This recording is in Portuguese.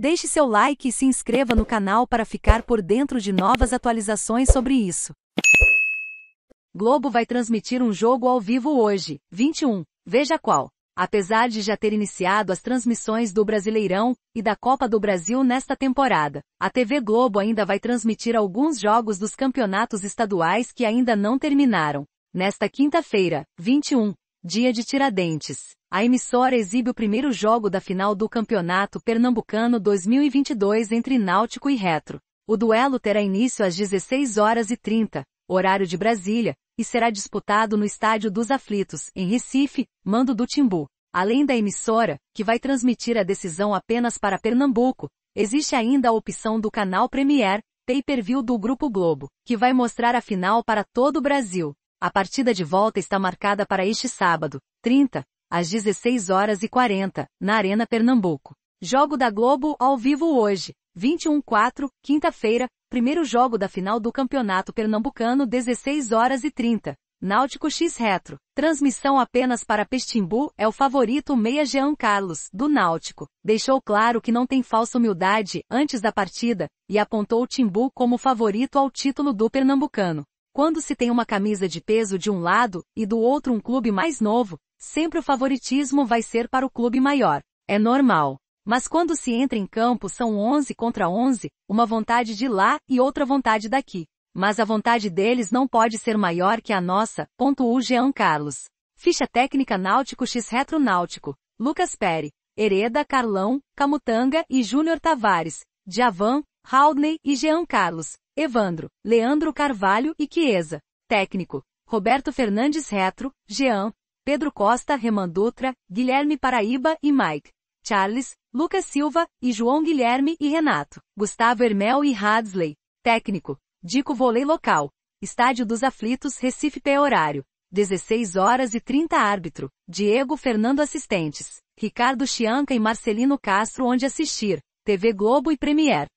Deixe seu like e se inscreva no canal para ficar por dentro de novas atualizações sobre isso. Globo vai transmitir um jogo ao vivo hoje, 21. Veja qual. Apesar de já ter iniciado as transmissões do Brasileirão e da Copa do Brasil nesta temporada, a TV Globo ainda vai transmitir alguns jogos dos campeonatos estaduais que ainda não terminaram. Nesta quinta-feira, 21, dia de Tiradentes, a emissora exibe o primeiro jogo da final do Campeonato Pernambucano 2022 entre Náutico e Retro. O duelo terá início às 16 horas e 30, horário de Brasília, e será disputado no Estádio dos Aflitos, em Recife, Mando do Timbu. Além da emissora, que vai transmitir a decisão apenas para Pernambuco, existe ainda a opção do canal Premier, pay-per-view do Grupo Globo, que vai mostrar a final para todo o Brasil. A partida de volta está marcada para este sábado, 30, às 16 horas e 40, na Arena Pernambuco. Jogo da Globo ao vivo hoje, 21/4, quinta-feira, primeiro jogo da final do Campeonato Pernambucano, 16 horas e 30. Náutico X Retro. Transmissão apenas para Pestimbu é o favorito meia Jean Carlos, do Náutico. Deixou claro que não tem falsa humildade antes da partida e apontou o Timbu como favorito ao título do Pernambucano. Quando se tem uma camisa de peso de um lado e do outro um clube mais novo, sempre o favoritismo vai ser para o clube maior. É normal. Mas quando se entra em campo são 11 contra 11, uma vontade de lá e outra vontade daqui. Mas a vontade deles não pode ser maior que a nossa, o Jean Carlos. Ficha técnica Náutico X Retro Náutico. Lucas Pere, Hereda, Carlão, Camutanga e Júnior Tavares, Diavan, Haldney e Jean Carlos, Evandro, Leandro Carvalho e Chiesa. Técnico, Roberto Fernandes Retro, Jean, Pedro Costa Remandutra, Guilherme Paraíba e Mike. Charles, Lucas Silva, e João Guilherme e Renato. Gustavo Hermel e Hadsley. Técnico, Dico Volei Local. Estádio dos Aflitos, Recife P. Horário. 16 horas e 30 Árbitro. Diego Fernando Assistentes. Ricardo Chianca e Marcelino Castro onde assistir. TV Globo e Premier.